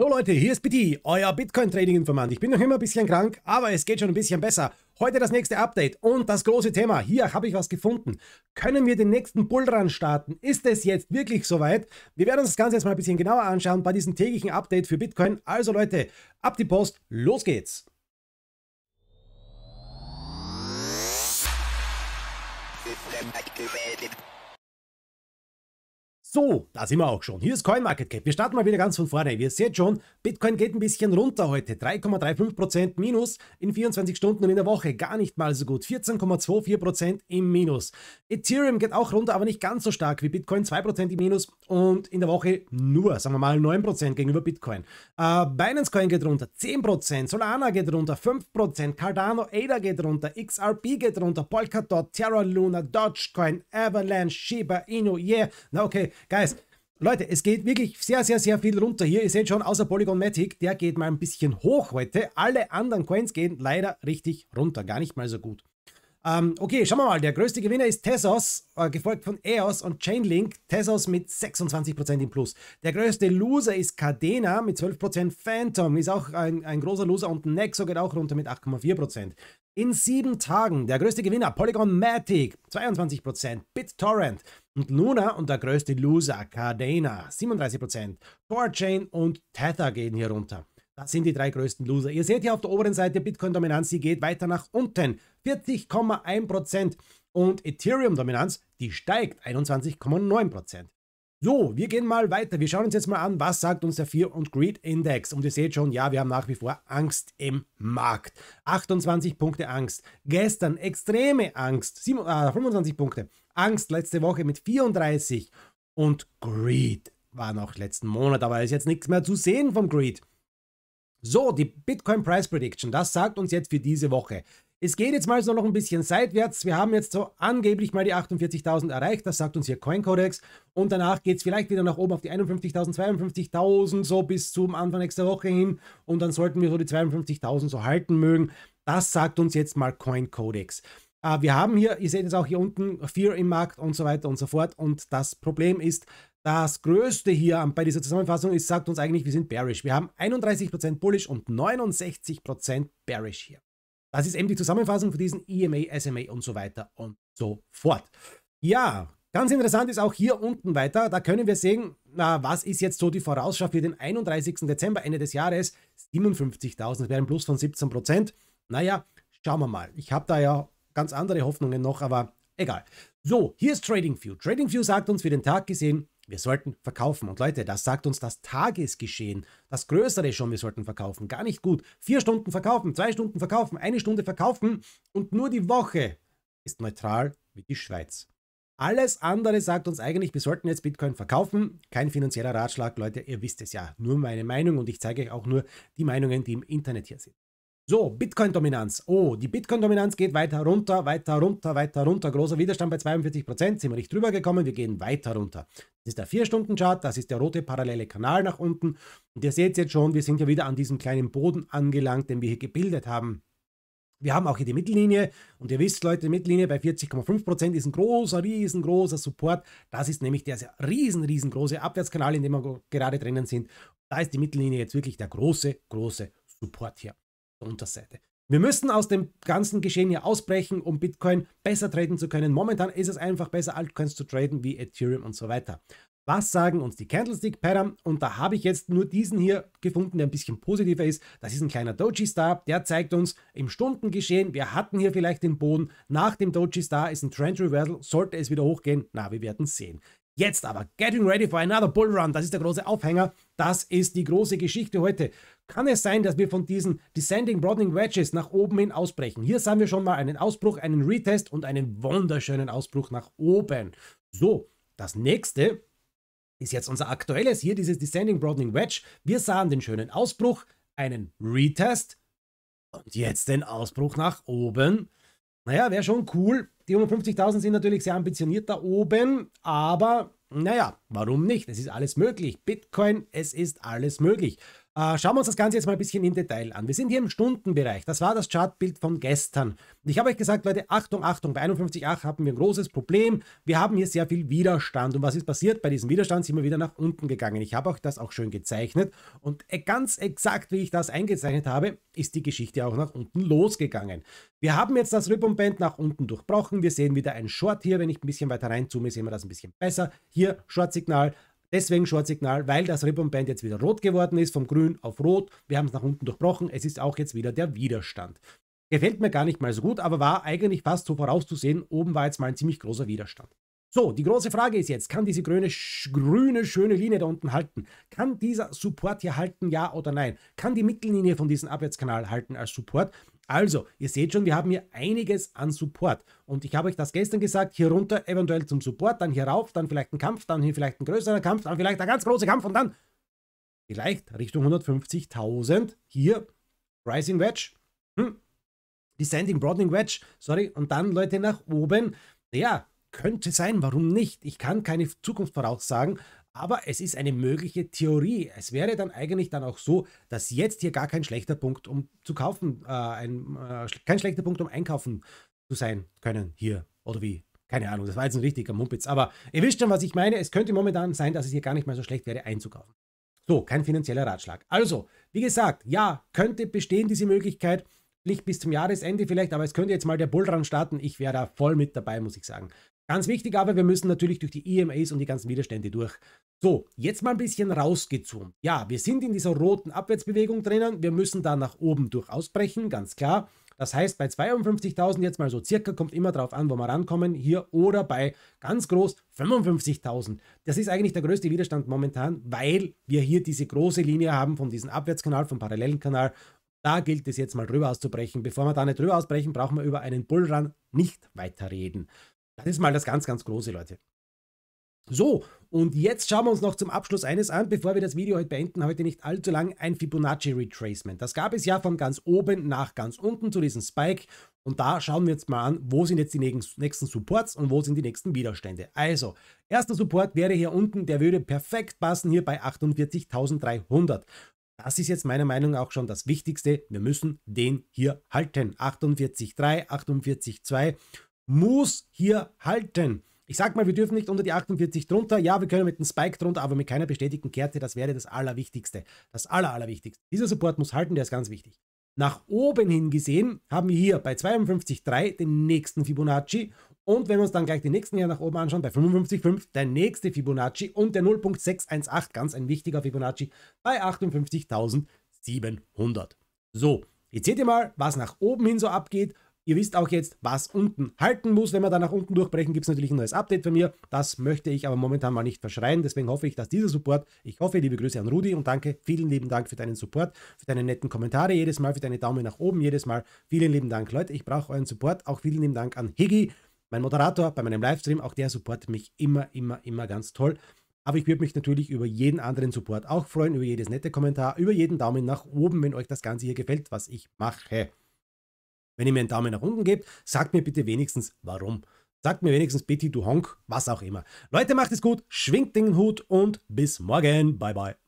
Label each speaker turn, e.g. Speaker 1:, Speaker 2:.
Speaker 1: Hallo Leute, hier ist BT, euer Bitcoin-Trading-Informant. Ich bin noch immer ein bisschen krank, aber es geht schon ein bisschen besser. Heute das nächste Update und das große Thema. Hier habe ich was gefunden. Können wir den nächsten Bullrun starten? Ist es jetzt wirklich soweit? Wir werden uns das Ganze jetzt mal ein bisschen genauer anschauen bei diesem täglichen Update für Bitcoin. Also Leute, ab die Post, los geht's! So, da sind wir auch schon. Hier ist CoinMarketCap. Wir starten mal wieder ganz von vorne. Ihr seht schon, Bitcoin geht ein bisschen runter heute. 3,35% Minus in 24 Stunden und in der Woche. Gar nicht mal so gut. 14,24% im Minus. Ethereum geht auch runter, aber nicht ganz so stark wie Bitcoin. 2% im Minus und in der Woche nur, sagen wir mal, 9% gegenüber Bitcoin. Äh, Binance Coin geht runter, 10%. Solana geht runter, 5%. Cardano, ADA geht runter. XRP geht runter. Polkadot, Terra Luna, Dogecoin, Avalanche, Shiba Inu, yeah. Na okay. Guys, Leute, es geht wirklich sehr, sehr, sehr viel runter hier. Ihr seht schon, außer Polygon Matic, der geht mal ein bisschen hoch heute. Alle anderen Coins gehen leider richtig runter. Gar nicht mal so gut. Ähm, okay, schauen wir mal. Der größte Gewinner ist Tezos, äh, gefolgt von EOS und Chainlink. Tezos mit 26% im Plus. Der größte Loser ist Cadena mit 12%. Phantom ist auch ein, ein großer Loser und Nexo geht auch runter mit 8,4%. In sieben Tagen der größte Gewinner Polygon Matic 22%, BitTorrent und Luna und der größte Loser Cardena 37%, Torchain und Tether gehen hier runter. Das sind die drei größten Loser. Ihr seht hier auf der oberen Seite Bitcoin-Dominanz, die geht weiter nach unten 40,1% und Ethereum-Dominanz, die steigt 21,9%. So, wir gehen mal weiter. Wir schauen uns jetzt mal an, was sagt uns der Fear und Greed Index. Und ihr seht schon, ja, wir haben nach wie vor Angst im Markt. 28 Punkte Angst. Gestern extreme Angst. 25 äh, Punkte. Angst letzte Woche mit 34. Und Greed war noch letzten Monat, aber ist jetzt nichts mehr zu sehen vom Greed. So, die Bitcoin Price Prediction, das sagt uns jetzt für diese Woche. Es geht jetzt mal so noch ein bisschen seitwärts. Wir haben jetzt so angeblich mal die 48.000 erreicht. Das sagt uns hier CoinCodex. Und danach geht es vielleicht wieder nach oben auf die 51.000, 52.000, so bis zum Anfang nächster Woche hin. Und dann sollten wir so die 52.000 so halten mögen. Das sagt uns jetzt mal CoinCodex. Äh, wir haben hier, ihr seht es auch hier unten, Fear im Markt und so weiter und so fort. Und das Problem ist, das Größte hier bei dieser Zusammenfassung ist, sagt uns eigentlich, wir sind bearish. Wir haben 31% bullish und 69% bearish hier. Das ist eben die Zusammenfassung von diesen EMA, SMA und so weiter und so fort. Ja, ganz interessant ist auch hier unten weiter. Da können wir sehen, na, was ist jetzt so die Vorausschau für den 31. Dezember, Ende des Jahres? 57.000, das wäre ein Plus von 17 Prozent. Naja, schauen wir mal. Ich habe da ja ganz andere Hoffnungen noch, aber egal. So, hier ist TradingView. TradingView sagt uns für den Tag gesehen wir sollten verkaufen. Und Leute, das sagt uns das Tagesgeschehen. Das Größere schon, wir sollten verkaufen. Gar nicht gut. Vier Stunden verkaufen, zwei Stunden verkaufen, eine Stunde verkaufen und nur die Woche ist neutral wie die Schweiz. Alles andere sagt uns eigentlich, wir sollten jetzt Bitcoin verkaufen. Kein finanzieller Ratschlag, Leute, ihr wisst es ja. Nur meine Meinung und ich zeige euch auch nur die Meinungen, die im Internet hier sind. So, Bitcoin-Dominanz. Oh, die Bitcoin-Dominanz geht weiter runter, weiter runter, weiter runter. Großer Widerstand bei 42%, sind wir nicht drüber gekommen, wir gehen weiter runter. Das ist der 4-Stunden-Chart, das ist der rote parallele Kanal nach unten. Und ihr seht jetzt schon, wir sind ja wieder an diesem kleinen Boden angelangt, den wir hier gebildet haben. Wir haben auch hier die Mittellinie und ihr wisst, Leute, die Mittellinie bei 40,5% ist ein großer, riesengroßer Support. Das ist nämlich der riesen, riesengroße Abwärtskanal, in dem wir gerade drinnen sind. Da ist die Mittellinie jetzt wirklich der große, große Support hier. Unterseite. Wir müssen aus dem ganzen Geschehen hier ausbrechen, um Bitcoin besser traden zu können. Momentan ist es einfach besser, Altcoins zu traden wie Ethereum und so weiter. Was sagen uns die Candlestick Pattern? Und da habe ich jetzt nur diesen hier gefunden, der ein bisschen positiver ist. Das ist ein kleiner Doji Star, der zeigt uns im Stundengeschehen, wir hatten hier vielleicht den Boden. Nach dem Doji Star ist ein Trend Reversal, sollte es wieder hochgehen, na, wir werden sehen. Jetzt aber, getting ready for another Bull Run, das ist der große Aufhänger, das ist die große Geschichte heute kann es sein, dass wir von diesen Descending Broadening Wedges nach oben hin ausbrechen. Hier sahen wir schon mal einen Ausbruch, einen Retest und einen wunderschönen Ausbruch nach oben. So, das nächste ist jetzt unser aktuelles hier, dieses Descending Broadening Wedge. Wir sahen den schönen Ausbruch, einen Retest und jetzt den Ausbruch nach oben. Naja, wäre schon cool. Die 150.000 sind natürlich sehr ambitioniert da oben, aber naja, warum nicht? Es ist alles möglich. Bitcoin, es ist alles möglich. Äh, schauen wir uns das Ganze jetzt mal ein bisschen im Detail an. Wir sind hier im Stundenbereich. Das war das Chartbild von gestern. Und ich habe euch gesagt, Leute, Achtung, Achtung, bei 51.8 haben wir ein großes Problem. Wir haben hier sehr viel Widerstand. Und was ist passiert? Bei diesem Widerstand sind wir wieder nach unten gegangen. Ich habe euch das auch schön gezeichnet. Und e-, ganz exakt, wie ich das eingezeichnet habe, ist die Geschichte auch nach unten losgegangen. Wir haben jetzt das Ribbon-Band nach unten durchbrochen. Wir sehen wieder ein Short hier. Wenn ich ein bisschen weiter reinzoome, sehen wir das ein bisschen besser. Hier Short-Signal, Deswegen Short-Signal, weil das Ribbon-Band jetzt wieder rot geworden ist, vom grün auf rot. Wir haben es nach unten durchbrochen. Es ist auch jetzt wieder der Widerstand. Gefällt mir gar nicht mal so gut, aber war eigentlich fast so vorauszusehen. Oben war jetzt mal ein ziemlich großer Widerstand. So, die große Frage ist jetzt, kann diese grüne, grüne, schöne Linie da unten halten? Kann dieser Support hier halten, ja oder nein? Kann die Mittellinie von diesem Abwärtskanal halten als Support? Also, ihr seht schon, wir haben hier einiges an Support. Und ich habe euch das gestern gesagt, hier runter eventuell zum Support, dann hier rauf, dann vielleicht ein Kampf, dann hier vielleicht ein größerer Kampf, dann vielleicht ein ganz großer Kampf und dann vielleicht Richtung 150.000 hier Rising Wedge, hm, Descending Broadening Wedge, sorry, und dann Leute nach oben. Ja, könnte sein, warum nicht? Ich kann keine Zukunft voraussagen, aber es ist eine mögliche Theorie. Es wäre dann eigentlich dann auch so, dass jetzt hier gar kein schlechter Punkt um zu kaufen, äh, ein, äh, kein schlechter Punkt um einkaufen zu sein können hier oder wie. Keine Ahnung, das war jetzt ein richtiger Mumpitz. Aber ihr wisst schon, was ich meine. Es könnte momentan sein, dass es hier gar nicht mal so schlecht wäre, einzukaufen. So, kein finanzieller Ratschlag. Also, wie gesagt, ja, könnte bestehen diese Möglichkeit. Nicht bis zum Jahresende vielleicht, aber es könnte jetzt mal der Bullrun starten. Ich wäre da voll mit dabei, muss ich sagen. Ganz wichtig aber, wir müssen natürlich durch die EMAs und die ganzen Widerstände durch. So, jetzt mal ein bisschen rausgezoomt. Ja, wir sind in dieser roten Abwärtsbewegung drinnen. Wir müssen da nach oben durch ausbrechen, ganz klar. Das heißt, bei 52.000 jetzt mal so circa, kommt immer drauf an, wo wir rankommen, hier oder bei ganz groß 55.000. Das ist eigentlich der größte Widerstand momentan, weil wir hier diese große Linie haben von diesem Abwärtskanal, vom parallelen Kanal. Da gilt es jetzt mal drüber auszubrechen. Bevor wir da nicht drüber ausbrechen, brauchen wir über einen Bullrun nicht weiterreden. Das ist mal das ganz, ganz große, Leute. So, und jetzt schauen wir uns noch zum Abschluss eines an, bevor wir das Video heute beenden, heute nicht allzu lang, ein Fibonacci Retracement. Das gab es ja von ganz oben nach ganz unten zu diesem Spike und da schauen wir jetzt mal an, wo sind jetzt die nächsten Supports und wo sind die nächsten Widerstände. Also, erster Support wäre hier unten, der würde perfekt passen, hier bei 48.300. Das ist jetzt meiner Meinung nach auch schon das Wichtigste. Wir müssen den hier halten. 48,3, 48,2 muss hier halten. Ich sag mal, wir dürfen nicht unter die 48 drunter. Ja, wir können mit einem Spike drunter, aber mit keiner bestätigten Kerze. Das wäre das Allerwichtigste. Das Aller, Allerwichtigste. Dieser Support muss halten, der ist ganz wichtig. Nach oben hin gesehen haben wir hier bei 52,3 den nächsten Fibonacci. Und wenn wir uns dann gleich den nächsten hier nach oben anschauen, bei 55,5 der nächste Fibonacci und der 0.618, ganz ein wichtiger Fibonacci, bei 58.700. So, jetzt seht ihr mal, was nach oben hin so abgeht Ihr wisst auch jetzt, was unten halten muss. Wenn wir da nach unten durchbrechen, gibt es natürlich ein neues Update von mir. Das möchte ich aber momentan mal nicht verschreien. Deswegen hoffe ich, dass dieser Support, ich hoffe, liebe Grüße an Rudi und danke, vielen lieben Dank für deinen Support, für deine netten Kommentare jedes Mal, für deine Daumen nach oben jedes Mal. Vielen lieben Dank, Leute. Ich brauche euren Support. Auch vielen lieben Dank an Higgy, mein Moderator bei meinem Livestream. Auch der supportet mich immer, immer, immer ganz toll. Aber ich würde mich natürlich über jeden anderen Support auch freuen, über jedes nette Kommentar, über jeden Daumen nach oben, wenn euch das Ganze hier gefällt, was ich mache. Wenn ihr mir einen Daumen nach unten gebt, sagt mir bitte wenigstens warum. Sagt mir wenigstens Betty, du Honk, was auch immer. Leute, macht es gut, schwingt den Hut und bis morgen. Bye, bye.